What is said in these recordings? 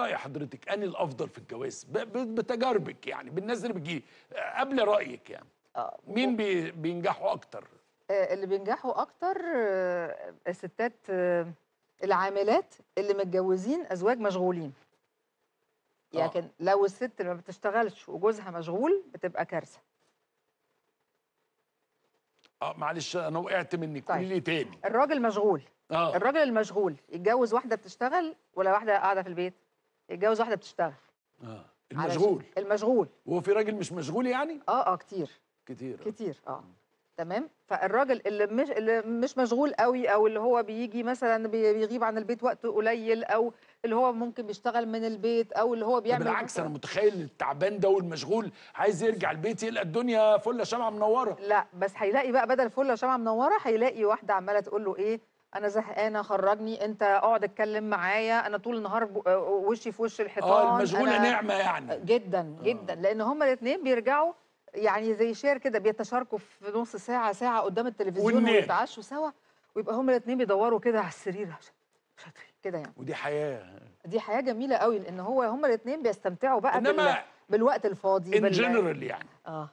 رأي حضرتك أن الأفضل في الجواز بتجاربك يعني بالناس اللي بتجي قبل رأيك يعني آه مين بي بينجحوا أكتر؟ آه، اللي بينجحوا أكتر آه، الستات آه، العاملات اللي متجوزين أزواج مشغولين لكن آه. لو الست ما بتشتغلش وجوزها مشغول بتبقى كارثة اه معلش انا وقعت منك طيب. قولي لي تاني الراجل مشغول آه. الراجل المشغول يتجوز واحده بتشتغل ولا واحده قاعده في البيت يتجوز واحده بتشتغل اه المشغول المشغول هو في راجل مش مشغول يعني اه اه كتير كتير كتير اه, آه. تمام فالراجل اللي مش اللي مش مشغول قوي او اللي هو بيجي مثلا بيغيب عن البيت وقت قليل او اللي هو ممكن بيشتغل من البيت او اللي هو بيعمل بالعكس انا متخيل التعبان ده والمشغول عايز يرجع البيت يلقى الدنيا فله شمعه منوره لا بس هيلاقي بقى بدل فله شمعه منوره هيلاقي واحده عماله تقول له ايه انا زهقانه خرجني انت اقعد اتكلم معايا انا طول النهار وشي في وش آه، الحيطان اه المشغوله نعمه يعني جدا آه. جدا آه. لان هما الاثنين بيرجعوا يعني زي شير كده بيتشاركوا في نص ساعه ساعه قدام التلفزيون ويتعشوا سوا ويبقى هما الاثنين بيدوروا كده على السرير كده يعني ودي حياه دي حياه جميله قوي لان هو هما الاثنين بيستمتعوا بقى إنما بال... بالوقت الفاضي ان جنرال يعني اه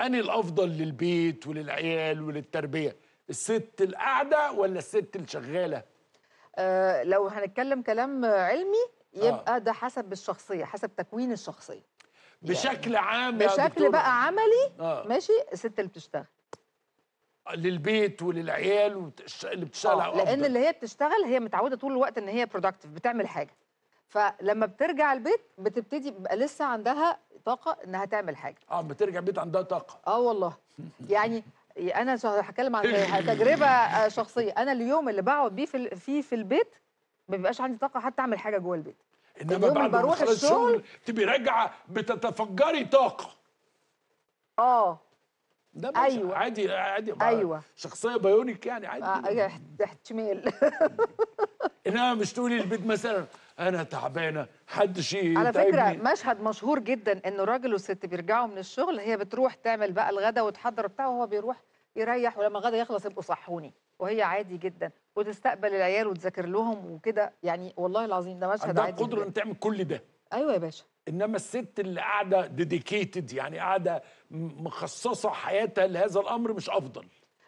اني الافضل للبيت وللعيال وللتربيه الست القاعده ولا الست الشغاله آه لو هنتكلم كلام علمي آه. يبقى آه. ده حسب الشخصيه حسب تكوين الشخصيه بشكل يعني عام بشكل بقى عملي آه. ماشي الست اللي بتشتغل للبيت وللعيال وبتش... اللي بتشتغل آه. لان اللي هي بتشتغل هي متعوده طول الوقت ان هي برودكتيف بتعمل حاجه فلما بترجع البيت بتبتدي بقى لسه عندها طاقه انها تعمل حاجه اه بترجع البيت عندها طاقه اه والله يعني انا هتكلم عن تجربه آه، شخصيه انا اليوم اللي بقعد بيه في فيه في البيت ما بيبقاش عندي طاقه حتى اعمل حاجه جوه البيت انما بعد ما بروح الشغل تبقي راجعه بتتفجري طاقه اه ده ايوه عادي عادي ايوه شخصيه بايونيك يعني عادي آه، احتمال انما مش تقولي البيت مثلا انا تعبانه شيء على فكره مشهد مشهور جدا ان الراجل والست بيرجعوا من الشغل هي بتروح تعمل بقى الغدا وتحضر بتاعه وهو بيروح يريح ولما غدا يخلص يبقوا صحوني وهي عادي جدا وتستقبل العيال وتذاكر لهم وكده يعني والله العظيم ده مشهد عندها عادي القدره ان تعمل كل ده ايوه يا باشا انما الست اللي قاعده ديديكيتد يعني قاعده مخصصه حياتها لهذا الامر مش افضل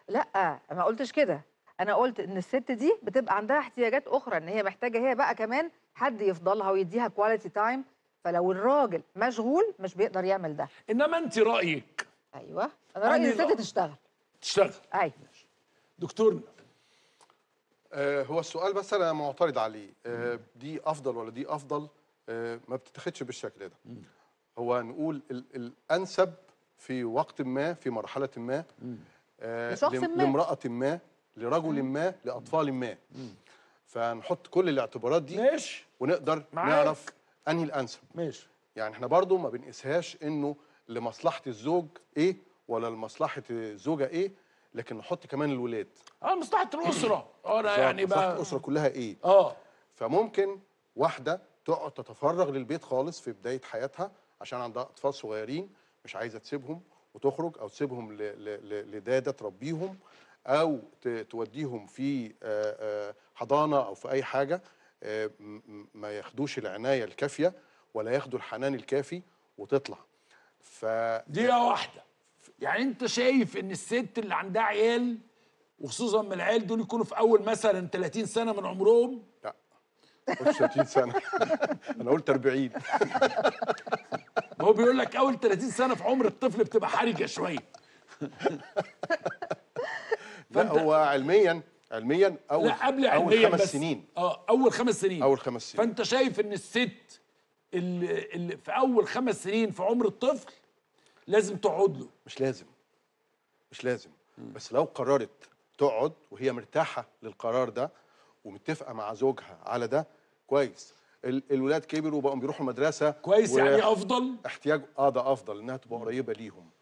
لا ما قلتش كده انا قلت ان الست دي بتبقى عندها احتياجات اخرى ان هي محتاجه هي بقى كمان حد يفضلها ويديها كواليتي تايم فلو الراجل مشغول مش بيقدر يعمل ده انما انت رايك ايوه انا رايي يعني الست تشتغل تشتغل ايوه دكتور آه هو السؤال بس انا معترض عليه آه دي افضل ولا دي افضل آه ما بتتاخدش بالشكل ده هو نقول الانسب في وقت ما في مرحله ما آه لشخص ما لامراه ما لرجل ما لاطفال ما فنحط كل الاعتبارات دي ماشي ونقدر معاك. نعرف انهي الانسب ماشي يعني احنا برضو ما بنقيسهاش انه لمصلحه الزوج ايه ولا لمصلحه الزوجه ايه لكن نحط كمان الولاد اه مصلحه الاسره انا آه، يعني مصلحه الاسره كلها ايه اه فممكن واحده تقعد تتفرغ للبيت خالص في بدايه حياتها عشان عندها اطفال صغيرين مش عايزه تسيبهم وتخرج او تسيبهم لداده تربيهم او توديهم في حضانه او في اي حاجه ما ياخدوش العنايه الكافيه ولا ياخدوا الحنان الكافي وتطلع ف دقيقه واحده يعني انت شايف ان الست اللي عندها عيال وخصوصا من العيال دول يكونوا في اول مثلا 30 سنه من عمرهم لا قلت 30 سنه انا قلت 40 ما هو بيقول لك اول 30 سنه في عمر الطفل بتبقى حرجه شويه فانت لا هو علميا علميا اول لا قبل اول علمياً خمس بس سنين اه اول خمس سنين اول خمس سنين فانت شايف ان الست اللي, اللي في اول خمس سنين في عمر الطفل لازم تقعد له مش لازم مش لازم م. بس لو قررت تقعد وهي مرتاحه للقرار ده ومتفقه مع زوجها على ده كويس الولاد كبروا وبقوا بيروحوا المدرسه كويس يعني افضل احتياج اه ده افضل انها تبقى قريبه ليهم